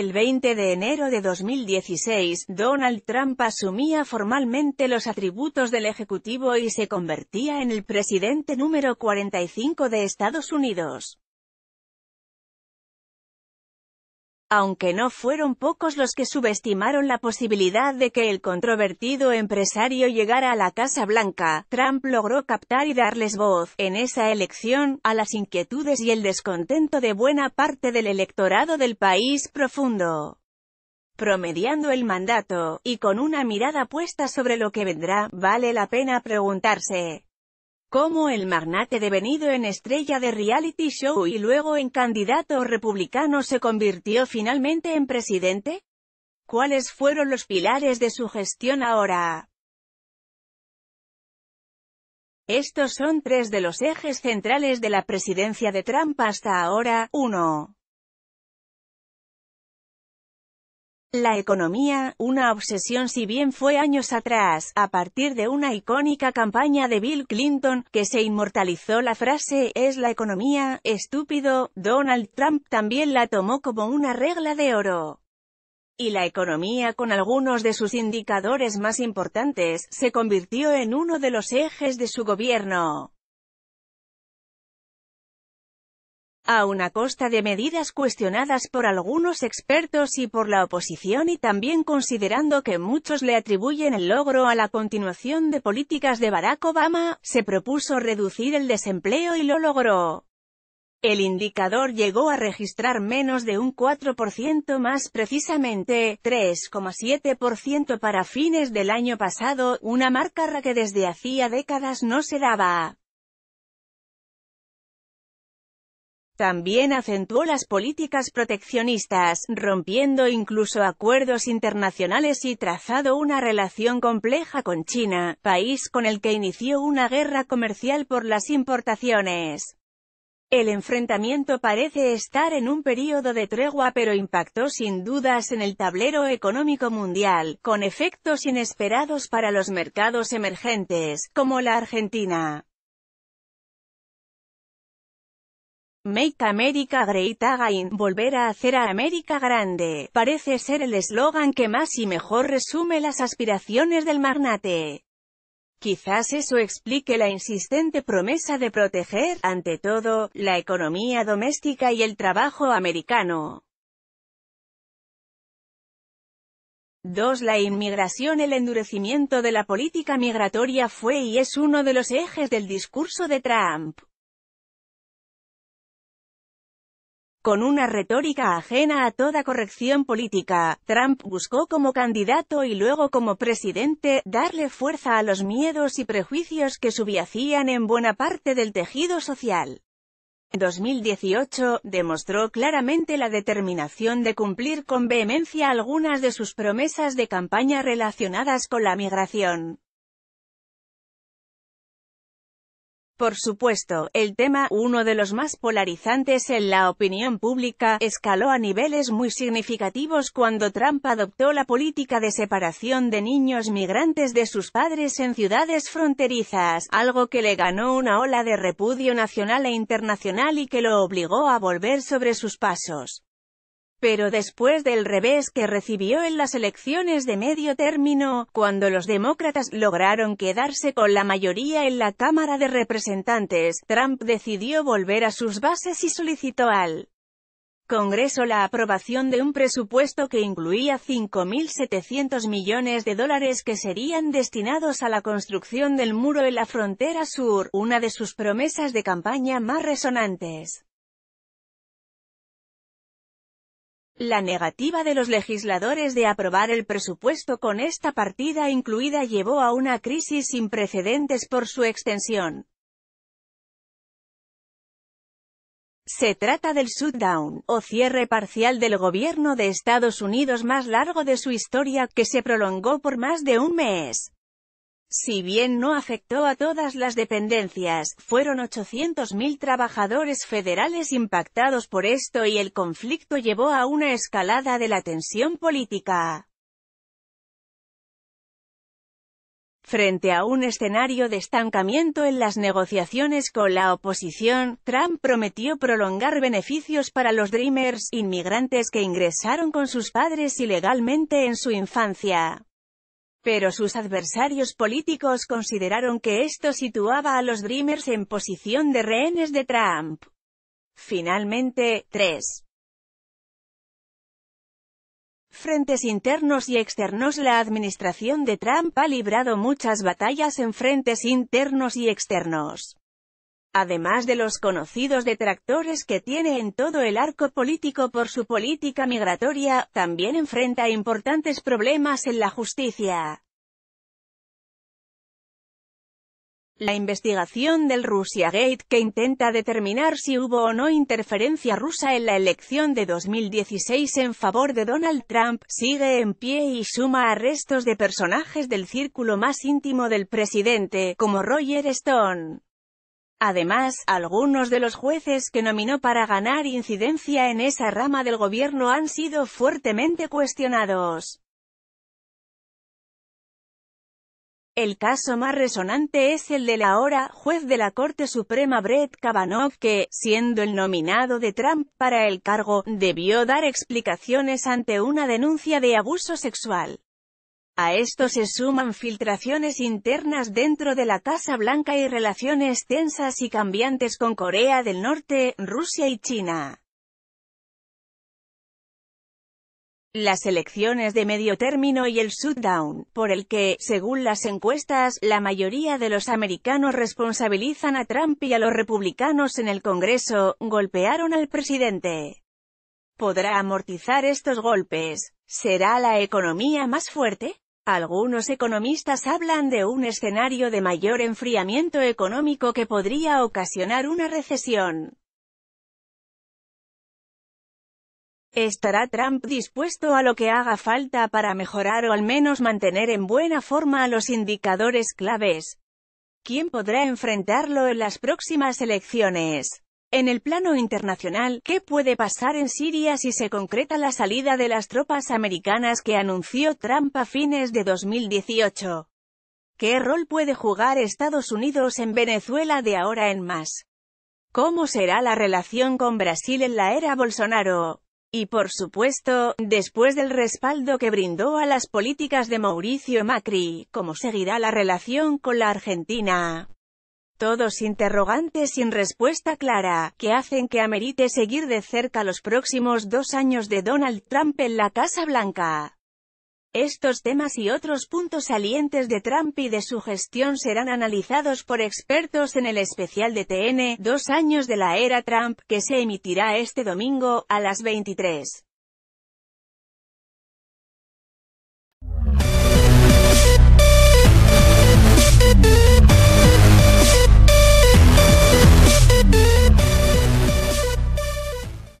El 20 de enero de 2016, Donald Trump asumía formalmente los atributos del Ejecutivo y se convertía en el presidente número 45 de Estados Unidos. aunque no fueron pocos los que subestimaron la posibilidad de que el controvertido empresario llegara a la Casa Blanca, Trump logró captar y darles voz, en esa elección, a las inquietudes y el descontento de buena parte del electorado del país profundo promediando el mandato, y con una mirada puesta sobre lo que vendrá, vale la pena preguntarse, ¿Cómo el magnate devenido en estrella de reality show y luego en candidato republicano se convirtió finalmente en presidente? ¿Cuáles fueron los pilares de su gestión ahora? Estos son tres de los ejes centrales de la presidencia de Trump hasta ahora. 1. La economía, una obsesión si bien fue años atrás, a partir de una icónica campaña de Bill Clinton, que se inmortalizó la frase, es la economía, estúpido, Donald Trump también la tomó como una regla de oro. Y la economía con algunos de sus indicadores más importantes, se convirtió en uno de los ejes de su gobierno. A una costa de medidas cuestionadas por algunos expertos y por la oposición y también considerando que muchos le atribuyen el logro a la continuación de políticas de Barack Obama, se propuso reducir el desempleo y lo logró. El indicador llegó a registrar menos de un 4% más precisamente, 3,7% para fines del año pasado, una marca que desde hacía décadas no se daba. También acentuó las políticas proteccionistas, rompiendo incluso acuerdos internacionales y trazado una relación compleja con China, país con el que inició una guerra comercial por las importaciones. El enfrentamiento parece estar en un período de tregua pero impactó sin dudas en el tablero económico mundial, con efectos inesperados para los mercados emergentes, como la Argentina. Make America Great Again, volver a hacer a América grande, parece ser el eslogan que más y mejor resume las aspiraciones del magnate. Quizás eso explique la insistente promesa de proteger, ante todo, la economía doméstica y el trabajo americano. 2. La inmigración El endurecimiento de la política migratoria fue y es uno de los ejes del discurso de Trump. Con una retórica ajena a toda corrección política, Trump buscó como candidato y luego como presidente, darle fuerza a los miedos y prejuicios que subyacían en buena parte del tejido social. 2018, demostró claramente la determinación de cumplir con vehemencia algunas de sus promesas de campaña relacionadas con la migración. Por supuesto, el tema, uno de los más polarizantes en la opinión pública, escaló a niveles muy significativos cuando Trump adoptó la política de separación de niños migrantes de sus padres en ciudades fronterizas, algo que le ganó una ola de repudio nacional e internacional y que lo obligó a volver sobre sus pasos. Pero después del revés que recibió en las elecciones de medio término, cuando los demócratas lograron quedarse con la mayoría en la Cámara de Representantes, Trump decidió volver a sus bases y solicitó al Congreso la aprobación de un presupuesto que incluía 5.700 millones de dólares que serían destinados a la construcción del muro en la frontera sur, una de sus promesas de campaña más resonantes. La negativa de los legisladores de aprobar el presupuesto con esta partida incluida llevó a una crisis sin precedentes por su extensión. Se trata del shutdown, o cierre parcial del gobierno de Estados Unidos más largo de su historia, que se prolongó por más de un mes. Si bien no afectó a todas las dependencias, fueron 800.000 trabajadores federales impactados por esto y el conflicto llevó a una escalada de la tensión política. Frente a un escenario de estancamiento en las negociaciones con la oposición, Trump prometió prolongar beneficios para los Dreamers, inmigrantes que ingresaron con sus padres ilegalmente en su infancia. Pero sus adversarios políticos consideraron que esto situaba a los Dreamers en posición de rehenes de Trump. Finalmente, 3. Frentes internos y externos La administración de Trump ha librado muchas batallas en frentes internos y externos además de los conocidos detractores que tiene en todo el arco político por su política migratoria, también enfrenta importantes problemas en la justicia. La investigación del Gate, que intenta determinar si hubo o no interferencia rusa en la elección de 2016 en favor de Donald Trump, sigue en pie y suma arrestos de personajes del círculo más íntimo del presidente, como Roger Stone. Además, algunos de los jueces que nominó para ganar incidencia en esa rama del gobierno han sido fuertemente cuestionados. El caso más resonante es el la ahora juez de la Corte Suprema Brett Kavanaugh que, siendo el nominado de Trump para el cargo, debió dar explicaciones ante una denuncia de abuso sexual. A esto se suman filtraciones internas dentro de la Casa Blanca y relaciones tensas y cambiantes con Corea del Norte, Rusia y China. Las elecciones de medio término y el shutdown, por el que, según las encuestas, la mayoría de los americanos responsabilizan a Trump y a los republicanos en el Congreso, golpearon al presidente podrá amortizar estos golpes. ¿Será la economía más fuerte? Algunos economistas hablan de un escenario de mayor enfriamiento económico que podría ocasionar una recesión. ¿Estará Trump dispuesto a lo que haga falta para mejorar o al menos mantener en buena forma a los indicadores claves? ¿Quién podrá enfrentarlo en las próximas elecciones? En el plano internacional, ¿qué puede pasar en Siria si se concreta la salida de las tropas americanas que anunció Trump a fines de 2018? ¿Qué rol puede jugar Estados Unidos en Venezuela de ahora en más? ¿Cómo será la relación con Brasil en la era Bolsonaro? Y por supuesto, después del respaldo que brindó a las políticas de Mauricio Macri, ¿cómo seguirá la relación con la Argentina? Todos interrogantes sin respuesta clara, que hacen que amerite seguir de cerca los próximos dos años de Donald Trump en la Casa Blanca. Estos temas y otros puntos salientes de Trump y de su gestión serán analizados por expertos en el especial de TN, dos años de la era Trump, que se emitirá este domingo, a las 23.